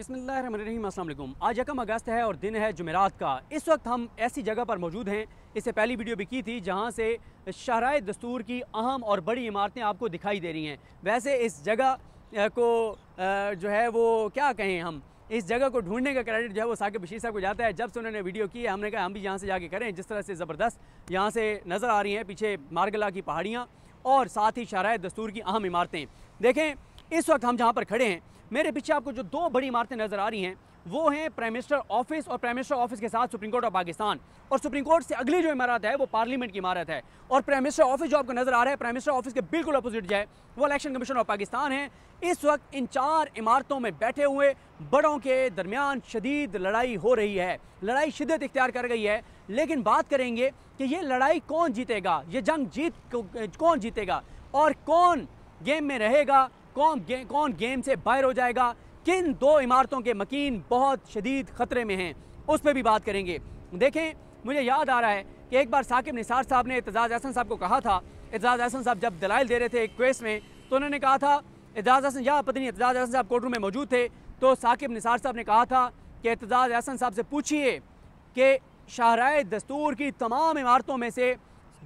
बिसमीम आज आज अगस्त है और दिन है जुमेरात का इस वक्त हम ऐसी जगह पर मौजूद हैं इससे पहली वीडियो भी की थी जहां से शराय दस्तूर की अहम और बड़ी इमारतें आपको दिखाई दे रही हैं वैसे इस जगह को जो है वो क्या कहें हम इस जगह को ढूंढने का क्रेडिट जो है वो साकिब बशीर साहब को जाता है जब से उन्होंने वीडियो की है हमने कहा हम भी यहाँ से जाके करें जिस तरह से ज़बरदस्त यहाँ से नज़र आ रही हैं पीछे मारगला की पहाड़ियाँ और साथ ही शराय दस्तूर की अहम इमारतें देखें इस वक्त हम जहाँ पर खड़े हैं मेरे पीछे आपको जो दो बड़ी इमारतें नज़र आ रही हैं वो हैं प्राइम मिनिस्टर ऑफिस और प्राइम मिनिस्टर ऑफिस के साथ सुप्रीम कोर्ट ऑफ पाकिस्तान और सुप्रीम कोर्ट से अगली जो इमारत है वो पार्लियामेंट की इमारत है और प्राइम मिनिस्टर ऑफिस जो आपको नजर आ रहा है प्राइम मिनिस्टर ऑफिस के बिल्कुल अपोजिट जो है वो इलेक्शन कमीशन ऑफ पाकिस्तान है इस वक्त इन चार इमारतों में बैठे हुए बड़ों के दरमियान शदीद लड़ाई हो रही है लड़ाई शिदत इख्तियार कर गई है लेकिन बात करेंगे कि ये लड़ाई कौन जीतेगा ये जंग जीत कौन जीतेगा और कौन गेम में रहेगा कौन गे, कौन गेम से बाहर हो जाएगा किन दो इमारतों के मकीन बहुत शदीद ख़तरे में हैं उस पर भी बात करेंगे देखें मुझे याद आ रहा है कि एक बार साकिब निसार साहब ने एतजाज़ अहसन साहब को कहा था एतजाज़ अहसन साहब जब दलाइल दे रहे थे एक क्वेस में तो उन्होंने कहा था एतजाज़ अहसन या पत्नी एतजाज़ अहसन साहब कोर्ट रूम में मौजूद थे तो साकिब निसार साहब ने कहा था कि एतजाज़ अहसन साहब से पूछिए कि शाहरा दस्तूर की तमाम इमारतों में से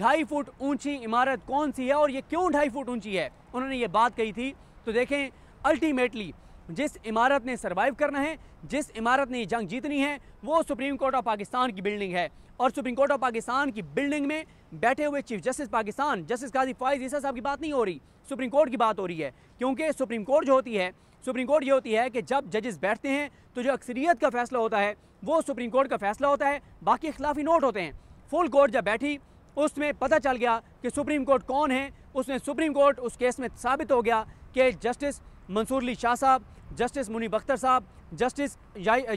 ढाई फुट ऊंची इमारत कौन सी है और ये क्यों ढाई फुट ऊंची है उन्होंने ये बात कही थी तो देखें अल्टीमेटली जिस इमारत ने सर्वाइव करना है जिस इमारत ने जंग जीतनी है वो सुप्रीम कोर्ट ऑफ पाकिस्तान की बिल्डिंग है और सुप्रीम कोर्ट ऑफ पाकिस्तान की बिल्डिंग में बैठे हुए chief justice Pakistan justice Qazi Faez Isa साहब की बात नहीं हो रही सुप्रीम कोर्ट की बात हो रही है क्योंकि सुप्रीम कोर्ट जो होती है सुप्रीम कोर्ट ये होती है कि जब जजेस बैठते हैं तो जो अक्सरियत का फैसला होता है वो सुप्रीम कोर्ट का फैसला होता है बाकी खिलाफी नोट होते हैं फुल कोर्ट जब बैठी उसमें पता चल गया कि सुप्रीम कोर्ट कौन है उसमें सुप्रीम कोर्ट उस केस में साबित हो गया कि जस्टिस मंसूर अली शाह साहब जस्टिस मुनीब अख्तर साहब जस्टिस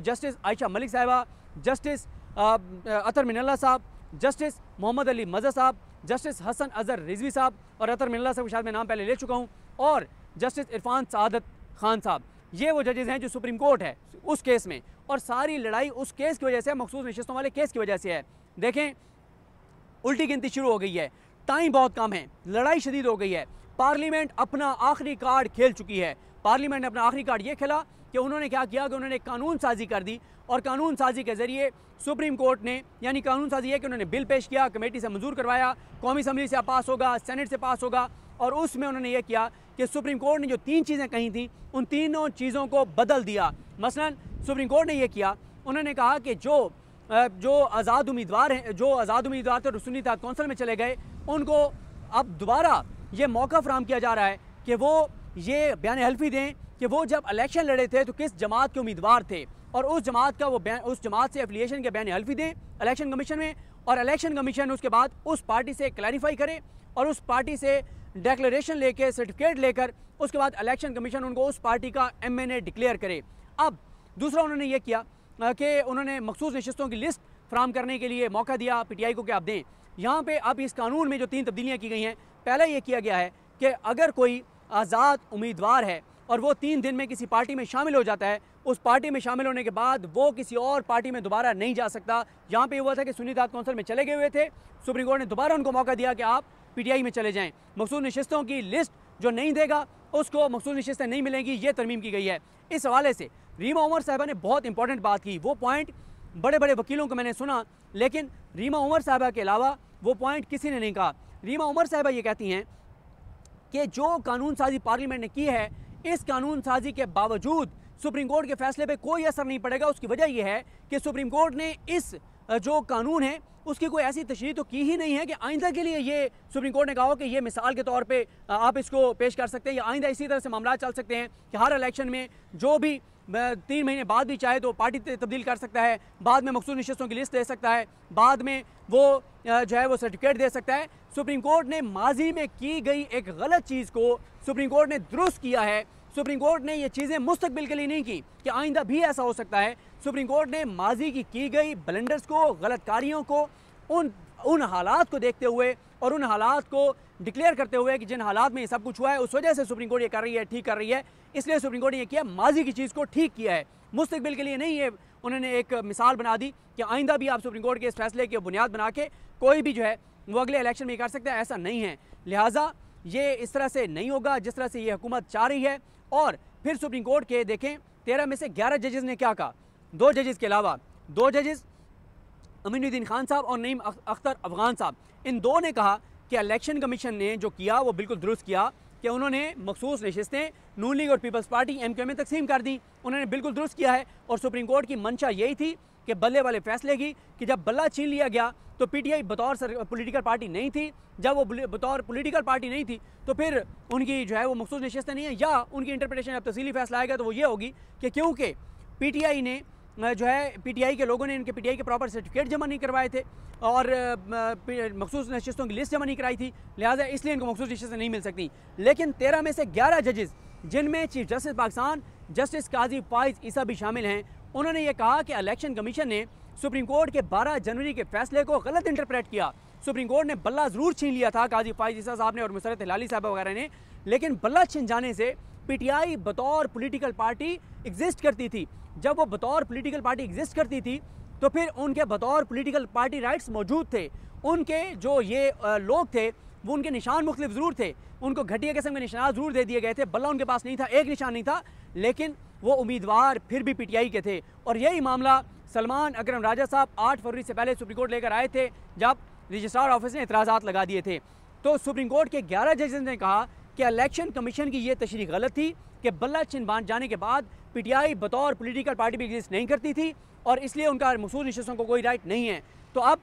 जस्टिस आयशा मलिक साहबा जस्टिस अतर मिनल्ला साहब जस्टिस मोहम्मद अली मजर साहब जस्टिस हसन अजहर रिजवी साहब और अतर मिनल्ला साहब शायद मैं नाम पहले ले चुका हूँ और जस्टिस इरफान सदत खान साहब ये वो जजेज़ हैं जो सुप्रीम कोर्ट है उस केस में और सारी लड़ाई उस केस की वजह से मखसूस नशस्तों वाले केस की वजह से है देखें उल्टी गिनती शुरू हो गई है टाइम बहुत कम है लड़ाई शदीद हो गई है पार्लियामेंट अपना आखिरी कार्ड खेल चुकी है पार्लियामेंट ने अपना आखिरी कार्ड ये खेला कि उन्होंने क्या किया कि उन्होंने कानून साजी कर दी और कानून साजी के ज़रिए सुप्रीम कोर्ट ने यानी कानून साजी ये कि उन्होंने बिल पेश किया कमेटी से मंजूर करवाया कौमी असम्बली से पास होगा सेनेट से पास होगा और उसमें उन्होंने ये किया कि सुप्रीम कोर्ट ने जो तीन चीज़ें कही थी उन तीनों चीज़ों को बदल दिया मसलन सुप्रीम कोर्ट ने यह किया उन्होंने कहा कि जो जो आज़ाद उम्मीदवार हैं जो आज़ाद उम्मीदवार थे रसुनी था कौंसिल में चले गए उनको अब दोबारा ये मौका फ्राहम किया जा रहा है कि वो ये बयान हल्फी दें कि वो जब इलेक्शन लड़े थे तो किस जमात के उम्मीदवार थे और उस जमात का वो उस जमात से एफिलिएशन के बयान हल्फी दें इलेक्शन कमीशन में और इलेक्शन कमीशन उसके बाद उस पार्टी से क्लैरिफाई करे और उस पार्टी से डेक्लेशन लेके सर्टिफिकेट लेकर उसके बाद इलेक्शन कमीशन उनको उस पार्टी का एम एन ए डिक्लेयर करे अब दूसरा उन्होंने ये किया कि उन्होंने मखसूस नशस्तों की लिस्ट फ्राहम करने के लिए मौका दिया पी टी आई को कि आप दें यहाँ पर अब इस कानून में जो तीन तब्दीलियाँ की गई हैं पहले ये किया गया है कि अगर कोई आज़ाद उम्मीदवार है और वो तीन दिन में किसी पार्टी में शामिल हो जाता है उस पार्टी में शामिल होने के बाद वो किसी और पार्टी में दोबारा नहीं जा सकता यहाँ पे हुआ था कि सुन्नी दाद कौंसल में चले गए हुए थे सुप्रीम कोर्ट ने दोबारा उनको मौका दिया कि आप पीटीआई में चले जाएं मखसूस नशस्तों की लिस्ट जो नहीं देगा उसको मखसूस नशस्तें नहीं मिलेंगी ये तरमीम की गई है इस हवाले से रीमा उमर साहबा ने बहुत इंपॉर्टेंट बात की वो पॉइंट बड़े बड़े वकीलों को मैंने सुना लेकिन रीमा उमर साहबा के अलावा वो पॉइंट किसी ने नहीं कहा रीमा उमर साहबा ये कहती हैं कि जो कानून साजी पार्लियामेंट ने की है इस कानून साजी के बावजूद सुप्रीम कोर्ट के फैसले पे कोई असर नहीं पड़ेगा उसकी वजह यह है कि सुप्रीम कोर्ट ने इस जो कानून है उसकी कोई ऐसी तशरी तो की ही नहीं है कि आइंदा के लिए ये सुप्रीम कोर्ट ने कहा हो कि ये मिसाल के तौर पे आप इसको पेश कर सकते हैं या आइंदा इसी तरह से मामला चल सकते हैं कि हर इलेक्शन में जो भी तीन महीने बाद भी चाहे तो पार्टी तब्दील कर सकता है बाद में मखसूस नशस्तों की लिस्ट दे सकता है बाद में वो जो है वो सर्टिफिकेट दे सकता है सुप्रीम कोर्ट ने माजी में की गई एक गलत चीज़ को सुप्रीम कोर्ट ने दुरुस्त किया है सुप्रीम कोर्ट ने ये चीज़ें मुस्तबिल के लिए नहीं की कि आइंदा भी ऐसा हो सकता है सुप्रीम कोर्ट ने माजी की की गई ब्लेंडर्स को गलत को उन उन हालात को देखते हुए और उन हालात को डिक्लेयर करते हुए कि जिन हालात में ये सब कुछ हुआ है उस वजह से सुप्रीम कोर्ट ये कर रही है ठीक कर रही है इसलिए सुप्रीम कोर्ट ने ये किया माजी की चीज़ को ठीक किया है मुस्तबिल के लिए नहीं है उन्होंने एक मिसाल बना दी कि आइंदा भी आप सुप्रीम कोर्ट के इस फैसले की बुनियाद बना के कोई भी जो है वो अगले इलेक्शन में कर सकते हैं ऐसा नहीं है लिहाजा ये इस तरह से नहीं होगा जिस तरह से ये हुकूमत चाह रही है और फिर सुप्रीम कोर्ट के देखें तेरह में से ग्यारह जजेज़ ने क्या कहा दो जजेज़ के अलावा दो जजेज़ अमीनुद्दीन खान साहब और नईम अख्तर अफगान साहब इन दो ने कहा कि इलेक्शन कमीशन ने जो किया वो बिल्कुल दुरुस्त किया कि उन्होंने मखसूस नशस्तें नून लीग और पीपल्स पार्टी एम क्यू में तकसीम कर दी उन्होंने बिल्कुल दुरुस्त किया है और सुप्रीम कोर्ट की मंशा यही थी कि बल्ले वाले फैसले की कि जब बल्ला छीन लिया गया तो पीटीआई बतौर सर पोलिटिकल पार्टी नहीं थी जब वो बतौर पोलिटिकल पार्टी नहीं थी तो फिर उनकी जो है वो मखसूस नशस्तें नहीं है या उनकी इंटरप्रटेशन जब तफसीली फैसला आएगा तो वो ये होगी कि क्योंकि आई ने जो है पीटीआई के लोगों ने इनके पीटीआई के प्रॉपर सर्टिफिकेट जमा नहीं करवाए थे और मखसूस नशस्तों की लिस्ट जमा नहीं कराई थी लिहाजा इसलिए इनको मखसूस नशस्तें नहीं मिल सकती लेकिन तेरह में से ग्यारह जजेज़ जिनमें chief justice Pakistan justice Qazi Faez Isa भी शामिल हैं उन्होंने ये कहा कि इलेक्शन कमीशन ने सुप्रीम कोर्ट के बारह जनवरी के फैसले को गलत इंटरप्रेट किया सुप्रीम कोर्ट ने बल्ला ज़रूर छीन लिया था काजी फाइज ईसा साहब ने और मुसरत हिलाली साहब वगैरह ने लेकिन बल्ला छिन जाने से पीटीआई बतौर पॉलिटिकल पार्टी एग्जिस्ट करती थी जब वो बतौर पॉलिटिकल पार्टी एग्जिस्ट करती थी तो फिर उनके बतौर पॉलिटिकल पार्टी राइट्स मौजूद थे उनके जो ये लोग थे वो उनके निशान मुख्तलिफ ज़रूर थे उनको घटिया किस्म के निशान ज़रूर दे दिए गए थे बल्ला उनके पास नहीं था एक निशान नहीं था लेकिन वो उम्मीदवार फिर भी पीटीआई के थे और यही मामला सलमान अकरम राजा साहब आठ फरवरी से पहले सुप्रीम कोर्ट लेकर आए थे जब रजिस्ट्रार ऑफिस ने इतराज़ात लगा दिए थे तो सुप्रीम कोर्ट के ग्यारह जजेज ने कहा कि इलेक्शन कमीशन की ये तशरी गलत थी कि बल्ला छिनवान जाने के बाद पीटीआई बतौर पोलिटिकल पार्टी भी एग्जिस्ट नहीं करती थी और इसलिए उनका मसूद नशस्तों को कोई राइट नहीं है तो अब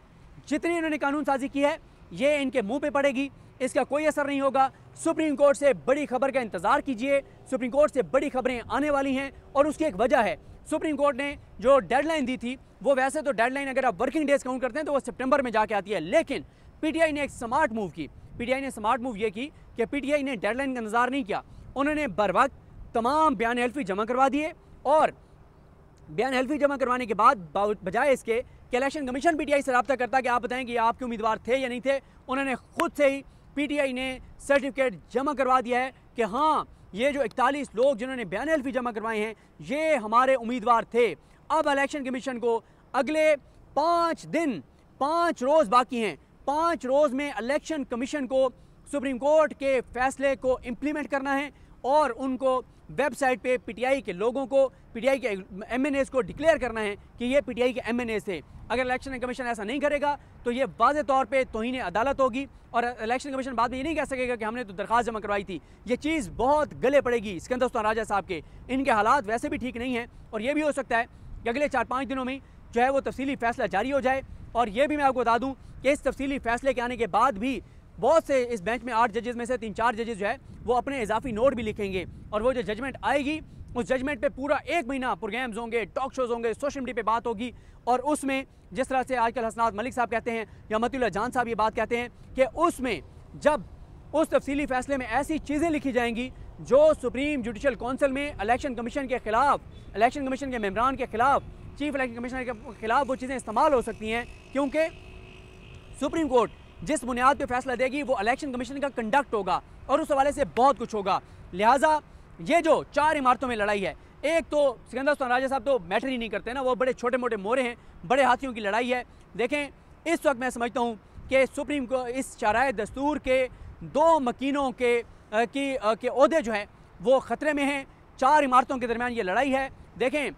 जितनी इन्होंने कानून साजी की है ये इनके मुंह पे पड़ेगी इसका कोई असर नहीं होगा सुप्रीम कोर्ट से बड़ी खबर का इंतज़ार कीजिए सुप्रीम कोर्ट से बड़ी खबरें आने वाली हैं और उसकी एक वजह है सुप्रीम कोर्ट ने जो डेडलाइन दी थी वो वैसे तो डेडलाइन अगर आप वर्किंग डेज काउंट करते हैं तो वो सितंबर में जाके आती है लेकिन पीटीआई ने एक स्मार्ट मूव की पीटीआई ने स्मार्ट मूव ये की कि पीटीआई ने डेडलाइन का इंतजार नहीं किया उन्होंने बर वक्त तमाम बयान हल्फी जमा करवा दिए और बयान हल्फी जमा करवाने के बाद बजाय इसके कि इलेक्शन कमीशन पीटीआई से रबता करता कि आप बताएं कि आपके उम्मीदवार थे या नहीं थे उन्होंने खुद से ही पीटीआई ने सर्टिफिकेट जमा करवा दिया है कि हाँ ये जो इकतालीस लोग जिन्होंने बयान हल्फी जमा करवाए हैं ये हमारे उम्मीदवार थे अब इलेक्शन कमीशन को अगले पाँच दिन पाँच रोज़ बाकी हैं पाँच रोज़ में इलेक्शन कमीशन को सुप्रीम कोर्ट के फैसले को इम्प्लीमेंट करना है और उनको वेबसाइट पे पीटीआई के लोगों को पीटीआई के एम को डिक्लेयर करना है कि ये पीटीआई के एम थे अगर इलेक्शन कमीशन ऐसा नहीं करेगा तो ये वाज तौर पर ही अदालत होगी और इलेक्शन कमीशन बाद में ये नहीं कह सकेगा कि हमने तो दरख्वास्त जमा करवाई थी ये चीज़ बहुत गले पड़ेगी सिकंदर राजा साहब के इनके हालात वैसे भी ठीक नहीं हैं और ये भी हो सकता है कि अगले चार पाँच दिनों में जो है वो तफसली फैसला जारी हो जाए और ये भी मैं आपको बता दूँ कि इस तफसली फैसले के आने के बाद भी बहुत से इस बेंच में आठ जजेज़ में से तीन चार जजेज़ जो है वो अपने इजाफी नोट भी लिखेंगे और वो जो जजमेंट आएगी उस जजमेंट पे पूरा एक महीना प्रोग्राम्स होंगे टॉक शोज़ होंगे सोशल मीडिया पे बात होगी और उसमें जिस तरह से आजकल हसनाद मलिक साहब कहते हैं या मतील्ला जान साहब ये बात कहते हैं कि उसमें जब उस तफसीली फैसले में ऐसी चीज़ें लिखी जाएंगी जो सुप्रीम जुडिशल कौंसिल में इलेक्शन कमीशन के ख़िलाफ़ इलेक्शन कमीशन के मम्बरान के ख़िलाफ़ चीफ इलेक्शन कमीशनर के ख़िलाफ़ वो चीज़ें इस्तेमाल हो सकती हैं क्योंकि सुप्रीम कोर्ट जिस बुनियाद पर फैसला देगी वो इलेक्शन कमीशन का कंडक्ट होगा और उस हवाले से बहुत कुछ होगा लिहाजा ये जो चार इमारतों में लड़ाई है एक तो सिकंदर सुन राजा साहब तो मैटर ही नहीं करते ना वो बड़े छोटे मोटे मोरे हैं बड़े हाथियों की लड़ाई है देखें इस वक्त मैं समझता हूँ कि सुप्रीम को इस शराय दस्तूर के दो मकीनों के आ, की आ, के अहदे जो हैं वो ख़तरे में हैं चार इमारतों के दरमियान ये लड़ाई है देखें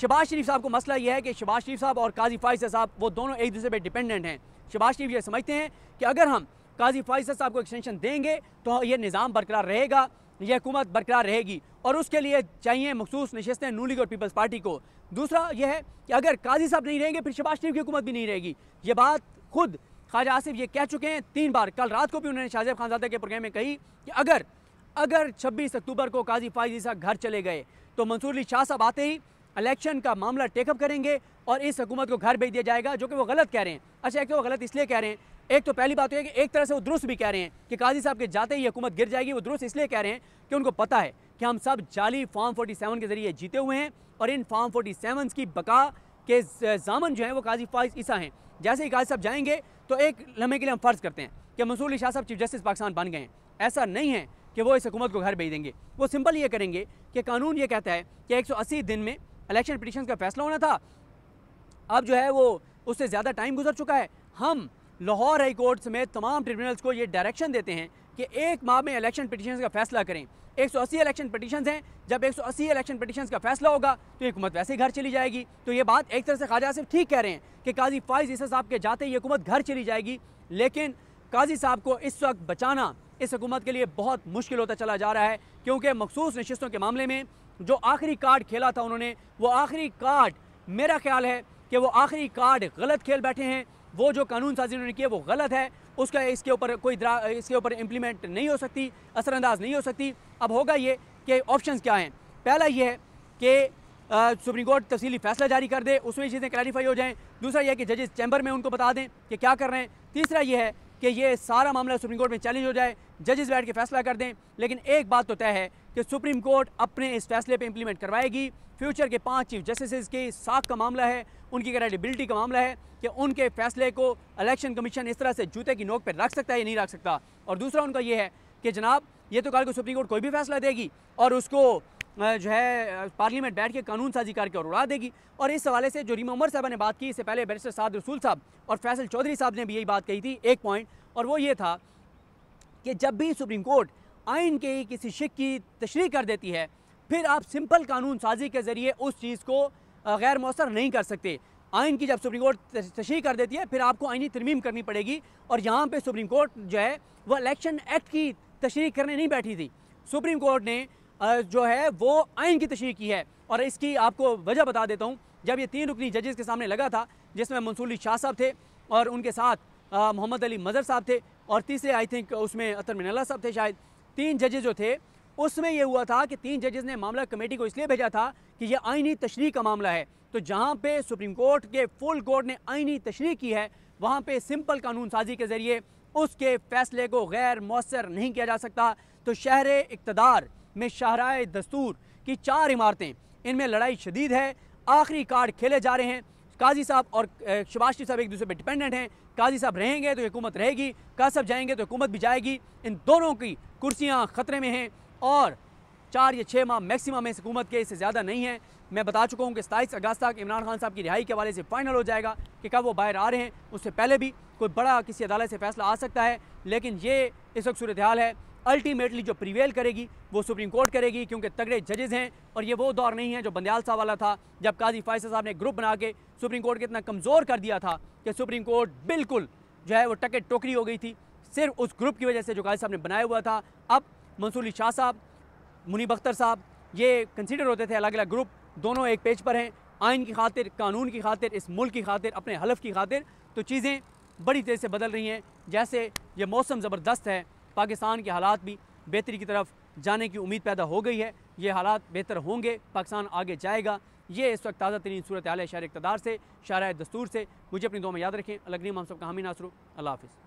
शबाज शरीफ साहब को मसला यह है कि शबाज शरीफ साहब और काजी फाइज साहब वो दोनों एक दूसरे पर डिपेंडेंट हैं शबाज शरीफ ये समझते हैं कि अगर हम काजी फाइजर साहब को एक्सटेंशन देंगे तो ये निज़ाम बरकरार रहेगा ये हुकूमत बरकरार रहेगी और उसके लिए चाहिए मखसूस नशस्तें नू लीग और पीपल्स पार्टी को दूसरा यह है कि अगर काजी साहब नहीं रहेंगे फिर शबाज शरीफ की हुकूमत भी नहीं रहेगी ये बात खुद ख्वाजा आसिफ ये कह चुके हैं तीन बार कल रात को भी उन्होंने शाहजेब खानजादा के प्रोग्राम में कही कि अगर अगर छब्बीस अक्टूबर को काजी फायजी साहब घर चले गए तो मंसूर अली शाह साहब आते ही इलेक्शन का मामला टेकअप करेंगे और इस हुकूमत को घर भेज दिया जाएगा जो कि वो गलत कह रहे हैं अच्छा एक तो वो गलत इसलिए कह रहे हैं एक तो पहली बात तो यह कि एक तरह से वो दुरुस्त भी कह रहे हैं कि काजी साहब के जाते ही हुकूमत गिर जाएगी वो दुरुस्त इसलिए कह रहे हैं कि उनको पता है कि हम सब जाली फॉर्म सेवन के ज़रिए जीते हुए हैं और इन फॉर्म सेवन की बका के जामन जो है वो काजी फाइज ईसा हैं जैसे ही काजी साहब जाएंगे तो एक लम्हे के लिए हम फ़र्ज़ करते हैं कि मंसूर अली शाह साहब चीफ जस्टिस पाकिस्तान बन गए हैं ऐसा नहीं है कि वो इस हुकूमत को घर भेज देंगे वो सिंपल ये करेंगे कि कानून ये कहता है कि 180 दिन में इलेक्शन पिटिशन का फैसला होना था अब जो है वो उससे ज़्यादा टाइम गुजर चुका है हम लाहौर हाई कोर्ट समेत तमाम ट्रिब्यूनल्स को ये डायरेक्शन देते हैं कि एक माह में इलेक्शन पिटिशन का फैसला करें 180 इलेक्शन पिटिशन हैं जब 180 इलेक्शन पिटिशन का फैसला होगा तो ये हुकूमत वैसे ही घर चली जाएगी तो ये बात एक तरह से ख्वाजा सिर्फ ठीक कह रहे हैं कि काजी फाइज ईसा साहब के जाते ही हुकूमत घर चली जाएगी लेकिन काजी साहब को इस वक्त बचाना इस हुकूमत के लिए बहुत मुश्किल होता चला जा रहा है क्योंकि मखसूस नशस्तों के मामले में जो आखिरी कार्ड खेला था उन्होंने वो आखिरी कार्ड मेरा ख्याल है कि वो आखिरी कार्ड गलत खेल बैठे हैं वो जो कानून साजी उन्होंने किया वो गलत है उसका इसके ऊपर कोई इसके ऊपर इम्प्लीमेंट नहीं हो सकती असरअंदाज नहीं हो सकती अब होगा ये कि ऑप्शन क्या हैं पहला ये है कि सुप्रीम कोर्ट तफसली फैसला जारी कर दे उसमें चीज़ें क्लैरिफाई हो जाएँ दूसरा यह है कि जजेस चैम्बर में उनको बता दें कि क्या कर रहे हैं तीसरा यह है कि ये सारा मामला सुप्रीम कोर्ट में चैलेंज हो जाए जजेस बैठ के फैसला कर दें लेकिन एक बात तो तय है कि सुप्रीम कोर्ट अपने इस फैसले पे इंप्लीमेंट करवाएगी फ्यूचर के पांच चीफ जस्टिस के साख का मामला है उनकी क्रेडिबिलिटी का मामला है कि उनके फैसले को इलेक्शन कमीशन इस तरह से जूते की नोक पर रख सकता है या नहीं रख सकता और दूसरा उनका यह है कि जनाब ये तो कल को सुप्रीम कोर्ट कोई भी फैसला देगी और उसको जो है पार्लियामेंट बैठ के कानून साजी करके और उड़ा देगी और इस हवाले से जो रीमा उमर साहबा ने बात की इससे पहले बैरिस्टर साद रसूल साहब और फैसल चौधरी साहब ने भी यही बात कही थी एक पॉइंट और वो ये था कि जब भी सुप्रीम कोर्ट आइन के ही किसी शिक की तशरी कर देती है फिर आप सिंपल कानून साजी के ज़रिए उस चीज़ को गैर मौसर नहीं कर सकते आइन की जब सुप्रीम कोर्ट तशरी कर देती है फिर आपको आइनी तरमीम करनी पड़ेगी और यहाँ पर सुप्रीम कोर्ट जो है वह इलेक्शन एक्ट की तशरी करने नहीं बैठी थी सुप्रीम कोर्ट ने जो है वो आइन की तशरी की है और इसकी आपको वजह बता देता हूँ जब ये तीन रुकनी जजेस के सामने लगा था जिसमें मंसूली शाह साहब थे और उनके साथ मोहम्मद अली मज़र साहब थे और तीसरे आई थिंक उसमें अतर मिनला साहब थे शायद तीन जजेज जो थे उसमें यह हुआ था कि तीन जजेज ने मामला कमेटी को इसलिए भेजा था कि यह आइनी तशरी का मामला है तो जहाँ पे सुप्रीम कोर्ट के फुल कोर्ट ने आइनी तशरी की है वहाँ पे सिंपल कानून साजी के ज़रिए उसके फैसले को गैर मौसर नहीं किया जा सकता तो शहर इकतदार में शाहरा दस्तूर की चार इमारतें इनमें लड़ाई शदीद है आखिरी कार्ड खेले जा रहे हैं काजी साहब और शबाज साहब एक दूसरे पर डिपेंडेंट हैं काजी साहब रहेंगे तो हुकूमत रहेगी का साहब जाएंगे तो हुकूमत भी जाएगी इन दोनों की कुर्सियाँ ख़तरे में हैं और चार या छः माह मैक्सिमम है इस हुकूमत के इससे ज़्यादा नहीं है मैं बता चुका हूँ कि सताईस अगस्त तक इमरान खान साहब की रिहाई के हवाले से फाइनल हो जाएगा कि कब वो बाहर आ रहे हैं उससे पहले भी कोई बड़ा किसी अदालत से फैसला आ सकता है लेकिन ये इस वक्त सूरत हाल है अल्टीमेटली जो प्रिवेल करेगी वो सुप्रीम कोर्ट करेगी क्योंकि तगड़े जजेज़ हैं और ये वो दौर नहीं है जो बंदयाल साहब वाला था जब काजी फायसा साहब ने ग्रुप बना के सुप्रीम कोर्ट को इतना कमज़ोर कर दिया था कि सुप्रीम कोर्ट बिल्कुल जो है वो टके टोकरी हो गई थी सिर्फ उस ग्रुप की वजह से जो काजी साहब ने बनाया हुआ था अब मंसूली शाह साहब मुनीब अख्तर साहब ये कंसिडर होते थे अलग अलग ग्रुप दोनों एक पेज पर हैं आइन की खातिर कानून की खातिर इस मुल्क की खातिर अपने हलफ की खातिर तो चीज़ें बड़ी तेज़ से बदल रही हैं जैसे ये मौसम ज़बरदस्त है पाकिस्तान के हालात भी बेहतरी की तरफ जाने की उम्मीद पैदा हो गई है ये हालात बेहतर होंगे पाकिस्तान आगे जाएगा ये इस वक्त ताज़ा तरीन सूरत आल शार इकतदार से शार दस्तूर से मुझे अपनी दो में याद रखें अलगनी हम सब का हामी नासरू अल्लाह हाफ़